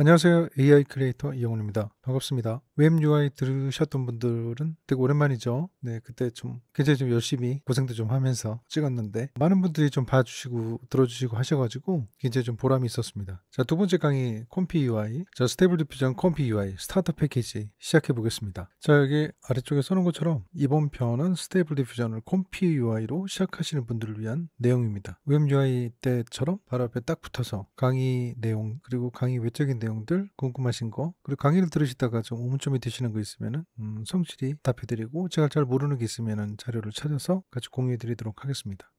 안녕하세요. AI 크리에이터 이영훈입니다. 반갑습니다. 웹 UI 들으셨던 분들은 되게 오랜만이죠. 네, 그때 좀 굉장히 좀 열심히 고생도 좀 하면서 찍었는데 많은 분들이 좀 봐주시고 들어주시고 하셔가지고 굉장히 좀 보람이 있었습니다. 자, 두 번째 강의 컴피 UI, 자 스테이블 디퓨전 컴피 UI 스타터 패키지 시작해 보겠습니다. 자, 여기 아래쪽에 써놓은 것처럼 이번 편은 스테이블 디퓨전을 컴피 UI로 시작하시는 분들을 위한 내용입니다. 웹 UI 때처럼 바로 앞에 딱 붙어서 강의 내용 그리고 강의 외적인 내용 내용들 궁금하신 거 그리고 강의를 들으시다가 좀의문점이드시는거있으면 음, 성실히 답해드리고 제가 잘 모르는 게있으면 자료를 찾아서 같이 공유해드리도록 하겠습니다.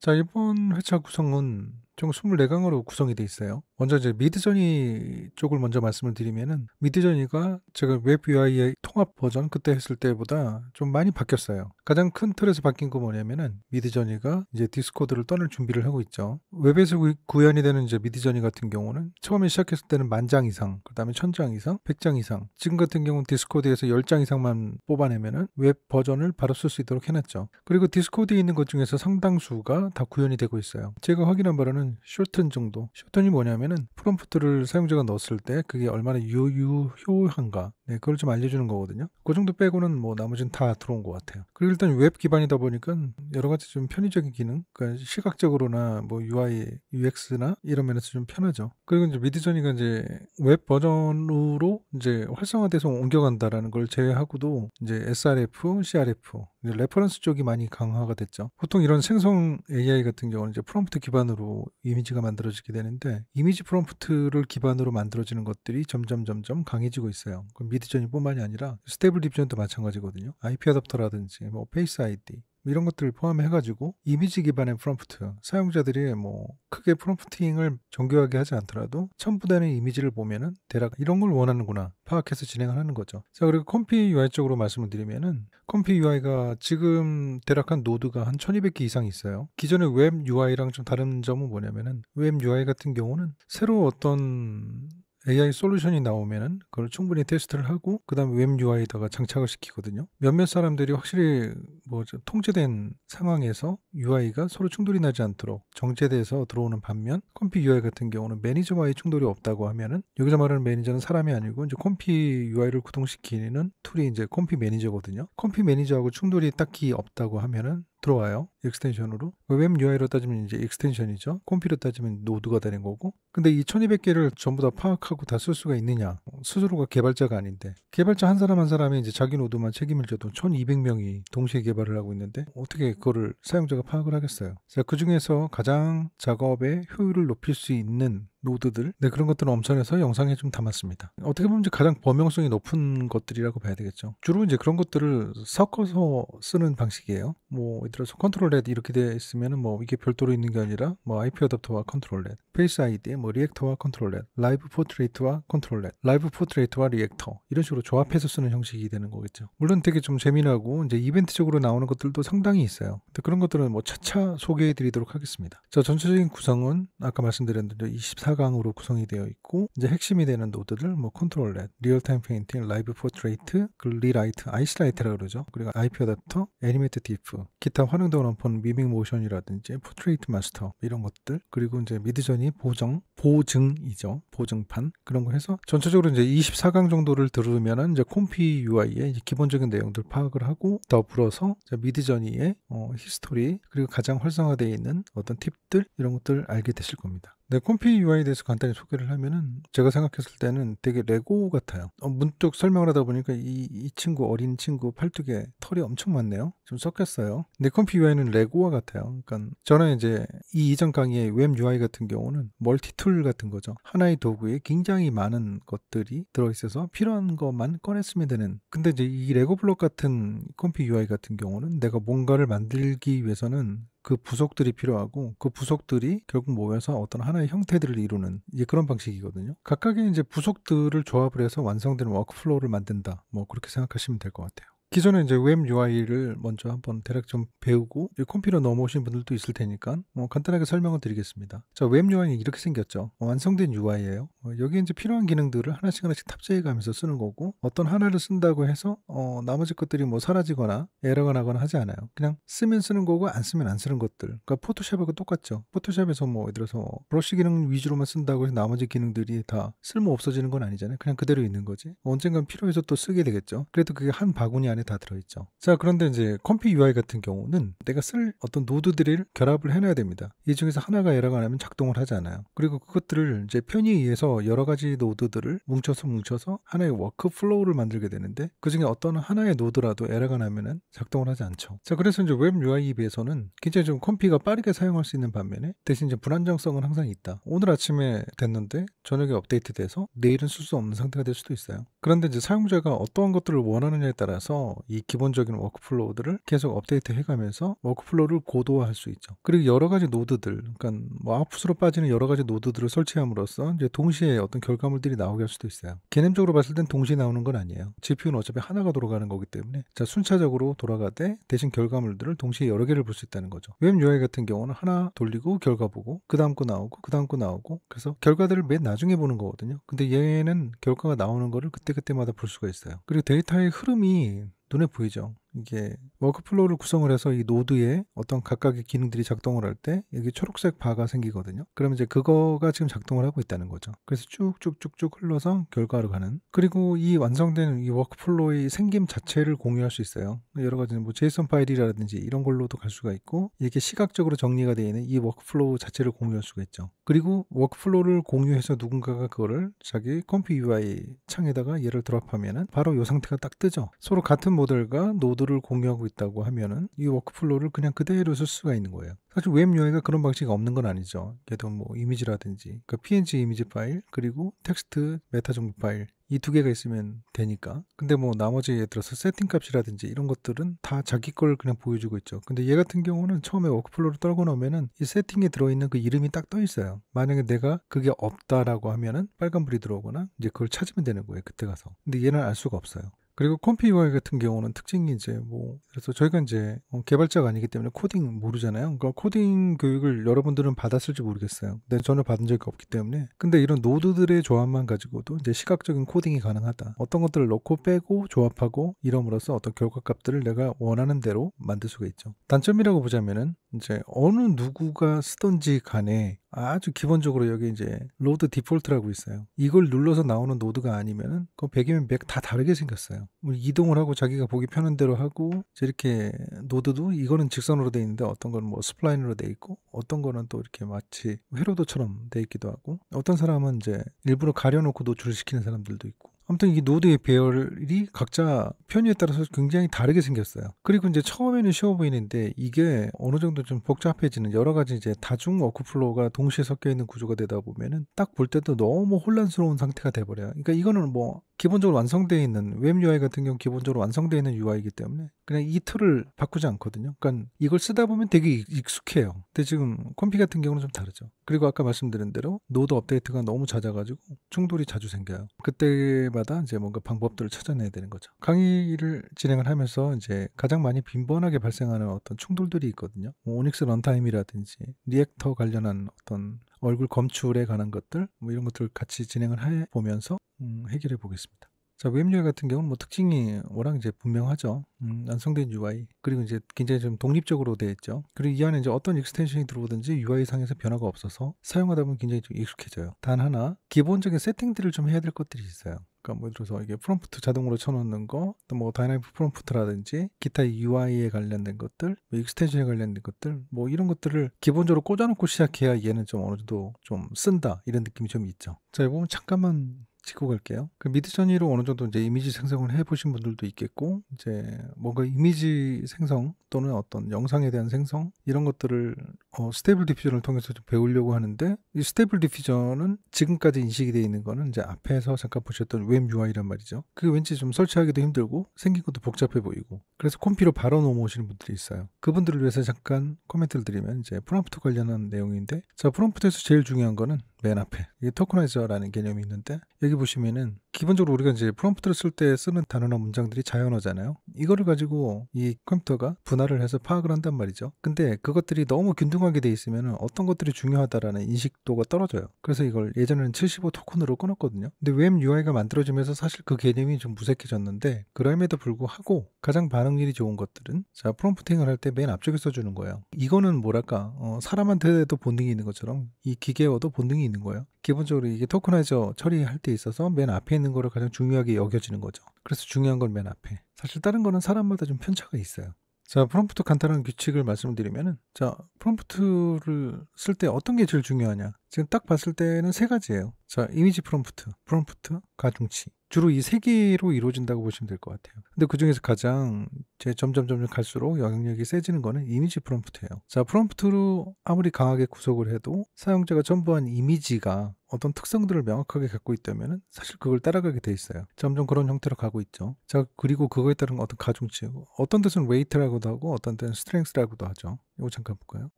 자 이번 회차 구성은 총 24강으로 구성이 돼 있어요. 먼저 이제 미드저니 쪽을 먼저 말씀을 드리면은 미드저니가 제가 웹 UI의 통합 버전 그때 했을 때보다 좀 많이 바뀌었어요. 가장 큰 틀에서 바뀐 거 뭐냐면은 미드저니가 이제 디스코드를 떠날 준비를 하고 있죠. 웹에서 구현이 되는 이제 미드저니 같은 경우는 처음에 시작했을 때는 만 장 이상, 그다음에 천 장 이상, 백 장 이상. 지금 같은 경우는 디스코드에서 열 장 이상만 뽑아내면은 웹 버전을 바로 쓸 수 있도록 해놨죠. 그리고 디스코드에 있는 것 중에서 상당수가 다 구현이 되고 있어요. 제가 확인한 바로는 한 숄튼 정도. 숄튼이 뭐냐면은 프롬프트를 사용자가 넣었을 때 그게 얼마나 유효한가. 네, 그걸 좀 알려주는 거거든요. 그 정도 빼고는 뭐 나머지는 다 들어온 것 같아요. 그리고 일단 웹 기반이다 보니까 여러 가지 좀 편의적인 기능, 그러니까 시각적으로나 뭐 UI, UX나 이런 면에서 좀 편하죠. 그리고 이제 미드저니가 이제 웹 버전으로 이제 활성화돼서 옮겨간다라는 걸 제외하고도 이제 SRF, CRF 레퍼런스 쪽이 많이 강화가 됐죠. 보통 이런 생성 AI 같은 경우는 이제 프롬프트 기반으로 이미지가 만들어지게 되는데 이미지 프롬프트를 기반으로 만들어지는 것들이 점점 점점 강해지고 있어요. 그 미드저니뿐만이 아니라 스테이블 디퓨전도 마찬가지거든요. IP 어댑터라든지 뭐 페이스 아이디 이런 것들을 포함해가지고 이미지 기반의 프롬프트 사용자들이 뭐 크게 프롬프팅을 정교하게 하지 않더라도 첨부되는 이미지를 보면은 대략 이런 걸 원하는구나 파악해서 진행을 하는 거죠. 자 그리고 컴피 UI 쪽으로 말씀을 드리면은 컴피 UI가 지금 대략 한 노드가 한 1200개 이상 있어요. 기존의 웹 UI랑 좀 다른 점은 뭐냐면은 웹 UI 같은 경우는 새로 어떤 AI 솔루션이 나오면은 그걸 충분히 테스트를 하고 그다음에 웹 UI에다가 장착을 시키거든요. 몇몇 사람들이 확실히 뭐 통제된 상황에서 UI가 서로 충돌이 나지 않도록 정제돼서 들어오는 반면 컴피 UI 같은 경우는 매니저와의 충돌이 없다고 하면은 여기서 말하는 매니저는 사람이 아니고 이제 컴피 UI를 구동시키는 툴이 이제 컴피 매니저거든요. 컴피 매니저하고 충돌이 딱히 없다고 하면은 들어와요. 익스텐션으로. 웹 UI로 따지면 이제 익스텐션이죠. 컴퓨터 따지면 노드가 되는 거고. 근데 이 1200개를 전부 다 파악하고 다 쓸 수가 있느냐. 스스로가 개발자가 아닌데. 개발자 한 사람 한 사람이 이제 자기 노드만 책임을 져도 1200명이 동시에 개발을 하고 있는데 어떻게 그거를 사용자가 파악을 하겠어요. 그 중에서 가장 작업의 효율을 높일 수 있는 노드들 네, 그런 것들을 엄선해서 영상에 좀 담았습니다. 어떻게 보면 이제 가장 범용성이 높은 것들이라고 봐야 되겠죠. 주로 이제 그런 것들을 섞어서 쓰는 방식이에요. 뭐 예를 들어서 컨트롤 레드 이렇게 되어 있으면뭐 이게 별도로 있는 게 아니라 뭐 IP 어댑터와 컨트롤 레드, 페이스 아이디, 뭐 리액터와 컨트롤 레드, 라이브 포트레이트와 컨트롤 레드, 라이브 포트레이트와 리액터 이런 식으로 조합해서 쓰는 형식이 되는 거겠죠. 물론 되게 좀 재미나고 이제 이벤트적으로 나오는 것들도 상당히 있어요. 근데 그런 것들은 뭐 차차 소개해드리도록 하겠습니다. 자 전체적인 구성은 아까 말씀드렸는데 24 4강으로 구성이 되어 있고 이제 핵심이 되는 노드들 뭐 컨트롤 렛, 리얼타임 페인팅, 라이브 포트레이트, 글리라이트, 아이스라이트라고 그러죠. 그리고 IP 어댑터, 애니메이트 디프, 기타 활용도 높은 미밍 모션이라든지 포트레이트 마스터 이런 것들 그리고 이제 미드저니 보정, 보증이죠. 보증판 그런 거 해서 전체적으로 이제 24강 정도를 들으면은 이제 콤피 UI의 이제 기본적인 내용들 파악을 하고 더불어서 미드저니의 어, 히스토리 그리고 가장 활성화되어 있는 어떤 팁들 이런 것들 알게 되실 겁니다. 네, 콤피 UI에 대해서 간단히 소개를 하면은 제가 생각했을 때는 되게 레고 같아요. 어, 문득 설명을 하다 보니까 이, 이 친구 어린 친구 팔뚝에 털이 엄청 많네요. 좀 섞였어요. 근데 컴피 UI는 레고와 같아요. 그러니까 저는 이제 이 이전 강의의 웹 UI 같은 경우는 멀티툴 같은 거죠. 하나의 도구에 굉장히 많은 것들이 들어있어서 필요한 것만 꺼냈으면 되는. 근데 이제 이 레고 블록 같은 컴피 UI 같은 경우는 내가 뭔가를 만들기 위해서는 그 부속들이 필요하고 그 부속들이 결국 모여서 어떤 하나의 형태들을 이루는 이제 그런 방식이거든요. 각각의 이제 부속들을 조합을 해서 완성된 워크플로우를 만든다. 뭐 그렇게 생각하시면 될 것 같아요. 기존에 이제 웹 UI를 먼저 한번 대략 좀 배우고 컴퓨터 넘어오신 분들도 있을 테니까 어, 간단하게 설명을 드리겠습니다. 자, 웹 UI는 이렇게 생겼죠. 어, 완성된 UI예요. 어, 여기에 이제 필요한 기능들을 하나씩 하나씩 탑재해가면서 쓰는 거고 어떤 하나를 쓴다고 해서 어, 나머지 것들이 뭐 사라지거나 에러가 나거나 하지 않아요. 그냥 쓰면 쓰는 거고 안 쓰면 안 쓰는 것들. 그러니까 포토샵하고 똑같죠. 포토샵에서 뭐 예를 들어서 뭐 브러쉬 기능 위주로만 쓴다고 해서 나머지 기능들이 다 쓸모 없어지는 건 아니잖아요. 그냥 그대로 있는 거지. 언젠간 필요해서 또 쓰게 되겠죠. 그래도 그게 한 바구니 안에 안에 다 들어있죠. 자, 그런데 이제 컴피 UI 같은 경우는 내가 쓸 어떤 노드들을 결합을 해놔야 됩니다. 이 중에서 하나가 에러가 나면 작동을 하지 않아요. 그리고 그것들을 이제 편의에 의해서 여러 가지 노드들을 뭉쳐서 뭉쳐서 하나의 워크플로우를 만들게 되는데 그 중에 어떤 하나의 노드라도 에러가 나면은 작동을 하지 않죠. 자, 그래서 이제 웹 UI에 비해서는 굉장히 좀 컴피가 빠르게 사용할 수 있는 반면에 대신 이제 불안정성은 항상 있다. 오늘 아침에 됐는데 저녁에 업데이트돼서 내일은 쓸 수 없는 상태가 될 수도 있어요. 그런데 이제 사용자가 어떠한 것들을 원하느냐에 따라서 이 기본적인 워크플로우들을 계속 업데이트 해가면서 워크플로우를 고도화할 수 있죠. 그리고 여러 가지 노드들, 그러니까 뭐 아웃풋으로 빠지는 여러 가지 노드들을 설치함으로써 이제 동시에 어떤 결과물들이 나오게 할 수도 있어요. 개념적으로 봤을 땐 동시에 나오는 건 아니에요. GPU는 어차피 하나가 돌아가는 거기 때문에 자 순차적으로 돌아가되 대신 결과물들을 동시에 여러 개를 볼 수 있다는 거죠. 웹 UI 같은 경우는 하나 돌리고 결과 보고 그 다음 거 나오고 그 다음 거 나오고 그래서 결과들을 맨 나중에 보는 거거든요. 근데 얘는 결과가 나오는 거를 그때 그때그때마다 볼 수가 있어요. 그리고 데이터의 흐름이 눈에 보이죠. 이게 워크플로우를 구성을 해서 이 노드에 어떤 각각의 기능들이 작동을 할 때 여기 초록색 바가 생기거든요. 그러면 이제 그거가 지금 작동을 하고 있다는 거죠. 그래서 쭉쭉쭉쭉 흘러서 결과로 가는 그리고 이 완성된 이 워크플로우의 생김 자체를 공유할 수 있어요. 여러 가지 뭐 제이슨 파일이라든지 이런 걸로도 갈 수가 있고 이렇게 시각적으로 정리가 되어 있는 이 워크플로우 자체를 공유할 수가 있죠. 그리고 워크플로우를 공유해서 누군가가 그거를 자기 컴퓨 UI 창에다가 얘를 드랍하면은 바로 이 상태가 딱 뜨죠. 서로 같은 모델과 노드 워크를 공유하고 있다고 하면은 이 워크플로우를 그냥 그대로 쓸 수가 있는 거예요. 사실 웹 UI가 그런 방식이 없는 건 아니죠. 얘도 뭐 이미지라든지 그러니까 PNG 이미지 파일 그리고 텍스트 메타 정보 파일 이 두 개가 있으면 되니까. 근데 뭐 나머지 예를 들어서 세팅 값이라든지 이런 것들은 다 자기 걸 그냥 보여주고 있죠. 근데 얘 같은 경우는 처음에 워크플로우를 떨고 놓으면은 이 세팅에 들어있는 그 이름이 딱 떠 있어요. 만약에 내가 그게 없다라고 하면은 빨간불이 들어오거나 이제 그걸 찾으면 되는 거예요. 그때 가서. 근데 얘는 알 수가 없어요. 그리고 컴피 UI 같은 경우는 특징이 이제 뭐 그래서 저희가 이제 어, 개발자가 아니기 때문에 코딩 모르잖아요. 그러니까 코딩 교육을 여러분들은 받았을지 모르겠어요. 근데 저는 받은 적이 없기 때문에 근데 이런 노드들의 조합만 가지고도 이제 시각적인 코딩이 가능하다. 어떤 것들을 넣고 빼고 조합하고 이러므로써 어떤 결과값들을 내가 원하는 대로 만들 수가 있죠. 단점이라고 보자면은 이제 어느 누구가 쓰던지 간에 아주 기본적으로 여기 이제 로드 디폴트라고 있어요. 이걸 눌러서 나오는 노드가 아니면은 그 100이면 100다 다르게 생겼어요. 뭐 이동을 하고 자기가 보기 편한 대로 하고 이렇게 노드도 이거는 직선으로 돼 있는데 어떤 건뭐 스플라인으로 돼 있고 어떤 거는 또 이렇게 마치 회로도처럼 돼 있기도 하고 어떤 사람은 이제 일부러 가려놓고 노출시키는 을 사람들도 있고 아무튼 이 노드의 배열이 각자 편의에 따라서 굉장히 다르게 생겼어요. 그리고 이제 처음에는 쉬워 보이는데 이게 어느 정도 좀 복잡해지는 여러 가지 이제 다중 워크플로우가 동시에 섞여 있는 구조가 되다 보면은 딱 볼 때도 너무 혼란스러운 상태가 돼버려요. 그러니까 이거는 뭐 기본적으로 완성되어 있는 웹 UI 같은 경우 기본적으로 완성되어 있는 UI이기 때문에 그냥 이 틀을 바꾸지 않거든요. 그러니까 이걸 쓰다 보면 되게 익숙해요. 근데 지금 콤피 같은 경우는 좀 다르죠. 그리고 아까 말씀드린 대로 노드 업데이트가 너무 잦아가지고 충돌이 자주 생겨요. 그때마다 이제 뭔가 방법들을 찾아내야 되는 거죠. 강의를 진행을 하면서 이제 가장 많이 빈번하게 발생하는 어떤 충돌들이 있거든요. 뭐 오닉스 런타임이라든지 리액터 관련한 어떤 얼굴 검출에 관한 것들 뭐 이런 것들을 같이 진행을 해 보면서 음, 해결해 보겠습니다. 자, 웹UI 같은 경우는 뭐 특징이 워낙 이제 분명하죠. 음, 완성된 UI. 그리고 이제 굉장히 좀 독립적으로 되어 있죠. 그리고 이 안에 이제 어떤 익스텐션이 들어오든지 UI상에서 변화가 없어서 사용하다 보면 굉장히 좀 익숙해져요. 단 하나, 기본적인 세팅들을 좀 해야 될 것들이 있어요. 그러니까 뭐 예를 들어서 이게 프롬프트 자동으로 쳐놓는 거, 또 뭐 다이나믹 프롬프트라든지 기타 UI에 관련된 것들, 뭐 익스텐션에 관련된 것들, 뭐 이런 것들을 기본적으로 꽂아놓고 시작해야 얘는 좀 어느 정도 좀 쓴다 이런 느낌이 좀 있죠. 자, 이 보면 잠깐만 짚고 갈게요. 그 미드저니로 어느 정도 이제 이미지 생성을 해보신 분들도 있겠고, 이제 뭔가 이미지 생성 또는 어떤 영상에 대한 생성 이런 것들을 어, 스테이블 디퓨전을 통해서 좀 배우려고 하는데, 이 스테이블 디퓨전은 지금까지 인식이 되어 있는 거는 이제 앞에서 잠깐 보셨던 웹 UI란 말이죠. 그게 왠지 좀 설치하기도 힘들고 생긴 것도 복잡해 보이고, 그래서 콤피로 바로 넘어오시는 분들이 있어요. 그분들을 위해서 잠깐 코멘트를 드리면 이제 프롬프트 관련한 내용인데, 자 프롬프트에서 제일 중요한 거는 맨 앞에 이게 토크나이저라는 개념이 있는데 여기 보시면은 기본적으로 우리가 이제 프롬프트를 쓸 때 쓰는 단어나 문장들이 자연어잖아요. 이거를 가지고 이 컴퓨터가 분할을 해서 파악을 한단 말이죠. 근데 그것들이 너무 균등하게 돼 있으면 어떤 것들이 중요하다라는 인식도가 떨어져요. 그래서 이걸 예전에는 75 토큰으로 끊었거든요. 근데 웹 UI가 만들어지면서 사실 그 개념이 좀 무색해졌는데 그럼에도 불구하고 가장 반응률이 좋은 것들은 자 프롬프팅을 할 때 맨 앞쪽에 써주는 거예요. 이거는 뭐랄까 어, 사람한테도 본능이 있는 것처럼 이 기계어도 본능이 있는 거예요. 기본적으로 이게 토크나이저 처리할 때 있어서 맨 앞에 있는 거를 가장 중요하게 여겨지는 거죠. 그래서 중요한 건 맨 앞에. 사실 다른 거는 사람마다 좀 편차가 있어요. 자, 프롬프트 간단한 규칙을 말씀드리면은 자, 프롬프트를 쓸 때 어떤 게 제일 중요하냐? 지금 딱 봤을 때는 세 가지예요. 자, 이미지 프롬프트, 프롬프트, 가중치. 주로 이 세 개로 이루어진다고 보시면 될 것 같아요. 근데 그 중에서 가장 제 점점 점점 갈수록 영향력이 세지는 거는 이미지 프롬프트예요. 자, 프롬프트로 아무리 강하게 구속을 해도 사용자가 전부한 이미지가 어떤 특성들을 명확하게 갖고 있다면 사실 그걸 따라가게 돼 있어요. 점점 그런 형태로 가고 있죠. 자, 그리고 그거에 따른 어떤 가중치. 어떤 데서는 웨이트라고도 하고 어떤 데는 스트렝스라고도 하죠. 이거 잠깐 볼까요?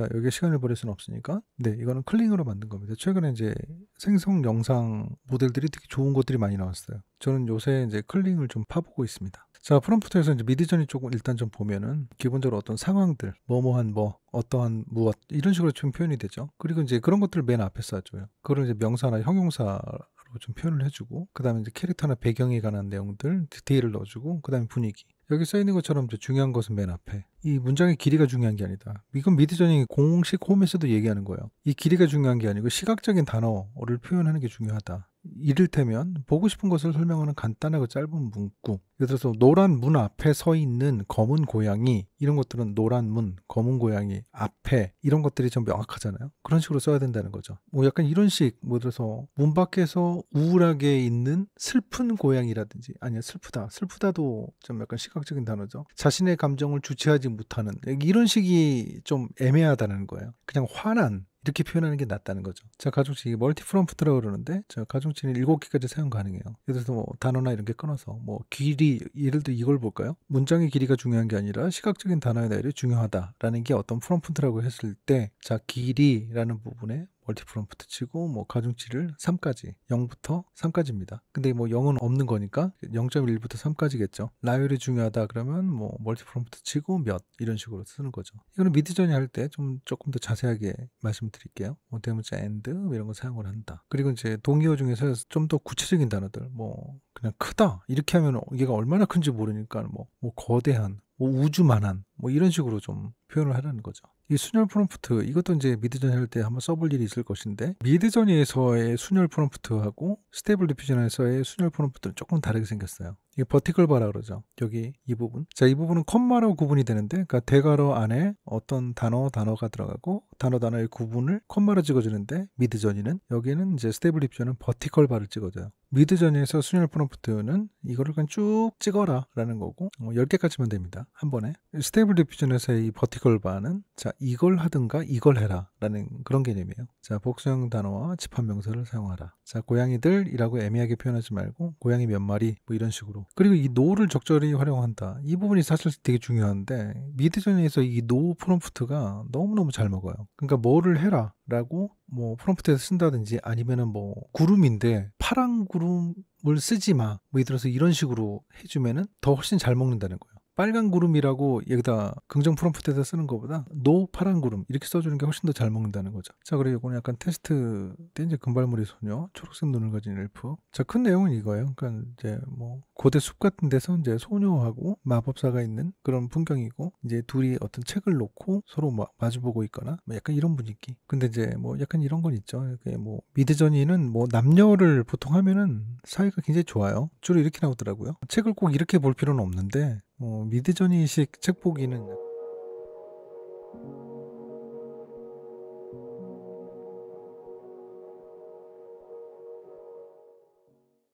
자, 여기 시간을 버릴 수는 없으니까. 네, 이거는 클링으로 만든 겁니다. 최근에 이제 생성 영상 모델들이 되게 좋은 것들이 많이 나왔어요. 저는 요새 이제 클링을 좀 파보고 있습니다. 자, 프롬프트에서 이제 미디전이 조금 일단 좀 보면은 기본적으로 어떤 상황들, 뭐뭐한 뭐, 어떠한 무엇 이런 식으로 좀 표현이 되죠. 그리고 이제 그런 것들을 맨 앞에 써줘요. 그걸 이제 명사나 형용사 좀 표현을 해주고 그 다음에 이제 캐릭터나 배경에 관한 내용들 디테일을 넣어주고 그 다음에 분위기 여기 써 있는 것처럼 중요한 것은 맨 앞에. 이 문장의 길이가 중요한 게 아니다. 이건 미드저닝이 공식 홈에서도 얘기하는 거예요. 이 길이가 중요한 게 아니고 시각적인 단어를 표현하는 게 중요하다. 이를테면 보고 싶은 것을 설명하는 간단하고 짧은 문구 예를 들어서 노란 문 앞에 서 있는 검은 고양이 이런 것들은 노란 문, 검은 고양이 앞에 이런 것들이 좀 명확하잖아요 그런 식으로 써야 된다는 거죠 뭐 약간 이런 식뭐 들어서 문 밖에서 우울하게 있는 슬픈 고양이라든지 아니야 슬프다 슬프다도 좀 약간 시각적인 단어죠 자신의 감정을 주체하지 못하는 이런 식이 좀 애매하다는 거예요 그냥 화난 이렇게 표현하는 게 낫다는 거죠. 자, 가중치 멀티 프롬프트라고 그러는데 자, 가중치는 7개까지 사용 가능해요. 예를 들어서 뭐 단어나 이런 게 끊어서 뭐 길이 예를 들어 이걸 볼까요? 문장의 길이가 중요한 게 아니라 시각적인 단어의 나열이 중요하다라는 게 어떤 프롬프트라고 했을 때 자, 길이라는 부분에 멀티 프롬프트 치고 뭐 가중치를 3까지 0부터 3까지입니다. 근데 뭐 0은 없는 거니까 0.1부터 3까지겠죠. 라율이 중요하다 그러면 뭐 멀티 프롬프트 치고 몇 이런 식으로 쓰는 거죠. 이거는 미드전이 할때 좀 조금 더 자세하게 말씀드릴게요. 뭐 대문자 and 뭐 이런 거 사용을 한다. 그리고 이제 동의어 중에서 좀 더 구체적인 단어들 뭐 그냥 크다 이렇게 하면 얘가 얼마나 큰지 모르니까 뭐, 뭐 거대한 뭐 우주만한 뭐 이런 식으로 좀 표현을 하라는 거죠. 이 순열 프롬프트 이것도 이제 미드전 할때 한번 써볼 일이 있을 것인데 미드전에서의 순열 프롬프트하고 스테이블 디퓨전에서의 순열 프롬프트는 조금 다르게 생겼어요. 이 버티컬 바라 그러죠. 여기 이 부분. 자, 이 부분은 컴마로 구분이 되는데, 그러니까 대괄호 안에 어떤 단어, 단어가 들어가고, 단어, 단어의 구분을 컴마로 찍어주는데, 미드전이는, 여기는 이제 스테이블 립션은 버티컬 바를 찍어줘요. 미드전에서 순열 프롬프트는 이거를 그냥 쭉 찍어라 라는 거고 어, 10개까지만 됩니다 한 번에 스테이블 디퓨전에서의 이 버티컬 바는 자 이걸 하든가 이걸 해라 라는 그런 개념이에요. 자, 복수형 단어와 집합 명사를 사용하라. 자, 고양이들이라고 애매하게 표현하지 말고 고양이 몇 마리 뭐 이런 식으로. 그리고 이 노를 적절히 활용한다. 이 부분이 사실 되게 중요한데 미드전에서 이 노 프롬프트가 너무너무 잘 먹어요. 그러니까 뭐를 해라 라고 뭐 프롬프트에서 쓴다든지 아니면은 뭐 구름인데 파랑 구름을 쓰지 마. 뭐 예를 들어서 이런 식으로 해주면은 더 훨씬 잘 먹는다는 거예요. 빨간 구름이라고 여기다 긍정 프롬프트에서 쓰는 것보다 노 파란 구름 이렇게 써주는 게 훨씬 더 잘 먹는다는 거죠. 자 그리고 이거는 약간 테스트 때 이제 금발머리 소녀 초록색 눈을 가진 엘프 자큰 내용은 이거예요. 그러니까 이제 뭐 고대 숲 같은 데서 이제 소녀하고 마법사가 있는 그런 풍경이고 이제 둘이 어떤 책을 놓고 서로 막 마주보고 있거나 뭐 약간 이런 분위기. 근데 이제 뭐 약간 이런 건 있죠. 이게 뭐미드전이는뭐 남녀를 보통 하면은 사이가 굉장히 좋아요. 주로 이렇게 나오더라고요. 책을 꼭 이렇게 볼 필요는 없는데 뭐 미드저니식 책보기는